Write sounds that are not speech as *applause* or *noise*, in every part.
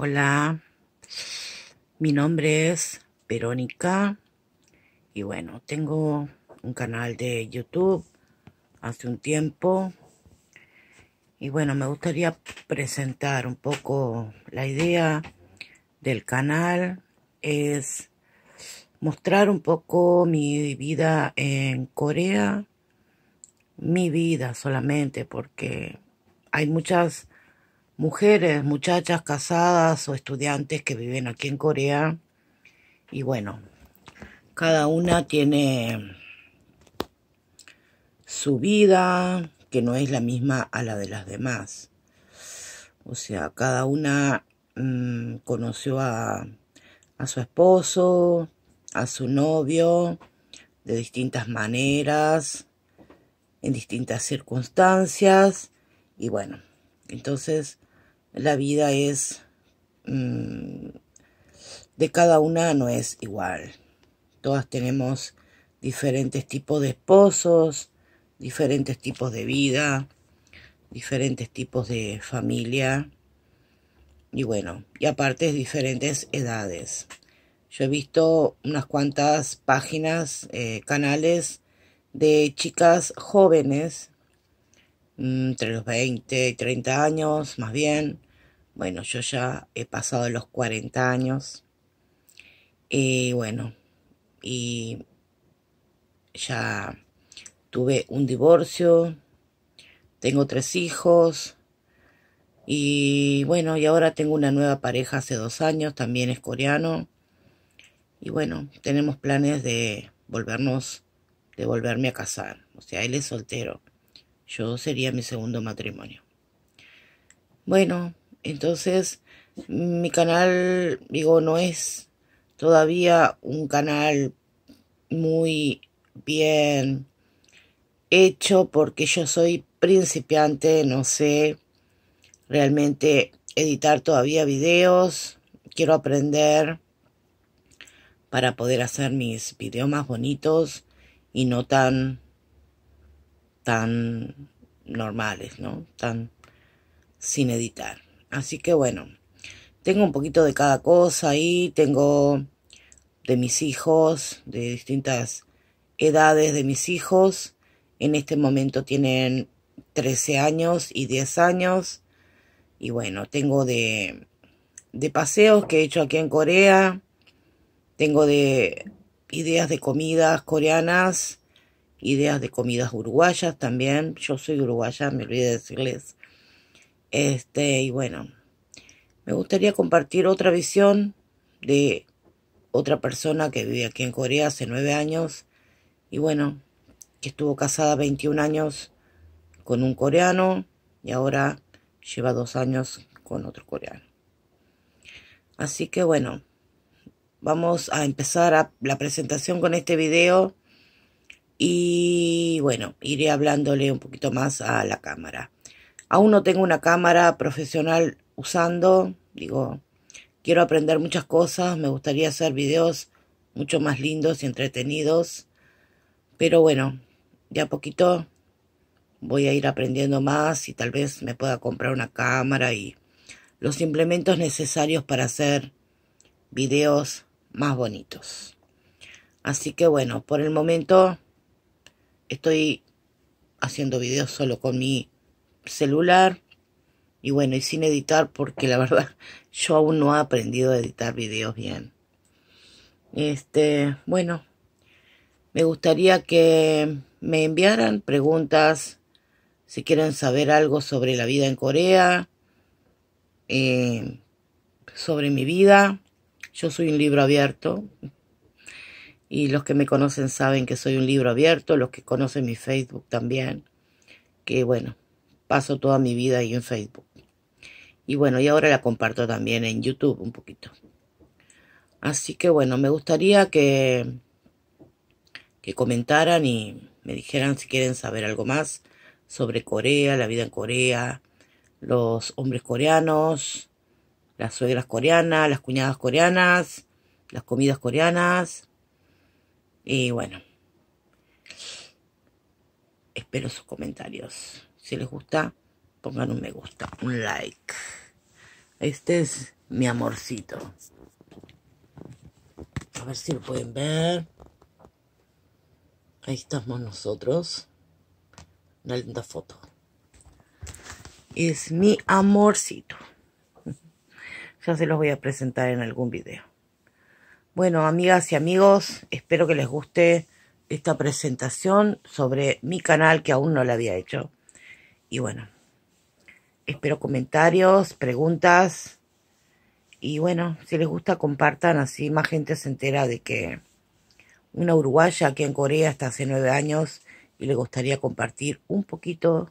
Hola, mi nombre es Verónica y bueno, tengo un canal de YouTube hace un tiempo y bueno, me gustaría presentar un poco la idea del canal es mostrar un poco mi vida en Corea, mi vida solamente porque hay muchas mujeres, muchachas casadas o estudiantes que viven aquí en Corea. Y bueno, cada una tiene su vida que no es la misma a la de las demás. O sea, cada una mm, conoció a su esposo, a su novio, de distintas maneras, en distintas circunstancias. Y bueno, entonces la vida es... Mm, de cada una no es igual. Todas tenemos diferentes tipos de esposos, diferentes tipos de vida, diferentes tipos de familia. Y bueno, y aparte diferentes edades. Yo he visto unas cuantas páginas, eh, canales de chicas jóvenes, mm, entre los 20 y 30 años más bien, bueno, yo ya he pasado los 40 años. Y eh, bueno, y ya tuve un divorcio, tengo tres hijos. Y bueno, y ahora tengo una nueva pareja hace dos años, también es coreano. Y bueno, tenemos planes de volvernos, de volverme a casar. O sea, él es soltero. Yo sería mi segundo matrimonio. Bueno, entonces, mi canal, digo, no es todavía un canal muy bien hecho porque yo soy principiante, no sé realmente editar todavía videos, quiero aprender para poder hacer mis videos más bonitos y no tan tan normales, ¿no? Tan sin editar. Así que bueno, tengo un poquito de cada cosa ahí, tengo de mis hijos, de distintas edades de mis hijos. En este momento tienen 13 años y 10 años. Y bueno, tengo de, de paseos que he hecho aquí en Corea. Tengo de ideas de comidas coreanas, ideas de comidas uruguayas también. Yo soy uruguaya, me olvidé decirles. Este, y bueno, me gustaría compartir otra visión de otra persona que vive aquí en Corea hace nueve años y bueno, que estuvo casada 21 años con un coreano y ahora lleva dos años con otro coreano. Así que bueno, vamos a empezar la presentación con este video y bueno, iré hablándole un poquito más a la cámara. Aún no tengo una cámara profesional usando, digo, quiero aprender muchas cosas, me gustaría hacer videos mucho más lindos y entretenidos, pero bueno, de a poquito voy a ir aprendiendo más y tal vez me pueda comprar una cámara y los implementos necesarios para hacer videos más bonitos. Así que bueno, por el momento estoy haciendo videos solo con mi celular. Y bueno, y sin editar porque la verdad *laughs* yo aún no he aprendido a editar videos bien. Este, bueno, me gustaría que me enviaran preguntas si quieren saber algo sobre la vida en Corea, eh, sobre mi vida. Yo soy un libro abierto y los que me conocen saben que soy un libro abierto, los que conocen mi Facebook también, que bueno, paso toda mi vida ahí en Facebook. Y bueno, y ahora la comparto también en YouTube un poquito. Así que bueno, me gustaría que, que comentaran y me dijeran si quieren saber algo más sobre Corea, la vida en Corea, los hombres coreanos, las suegras coreanas, las cuñadas coreanas, las comidas coreanas. Y bueno, espero sus comentarios. Si les gusta, pongan un me gusta, un like. Este es mi amorcito. A ver si lo pueden ver. Ahí estamos nosotros. Una linda foto. Es mi amorcito. Ya se los voy a presentar en algún video. Bueno, amigas y amigos, espero que les guste esta presentación sobre mi canal que aún no la había hecho. Y bueno, espero comentarios, preguntas. Y bueno, si les gusta, compartan, así más gente se entera de que una uruguaya aquí en Corea está hace nueve años y le gustaría compartir un poquito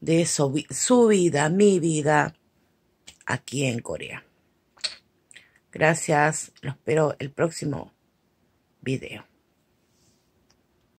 de su vida, mi vida aquí en Corea. Gracias, los espero el próximo video.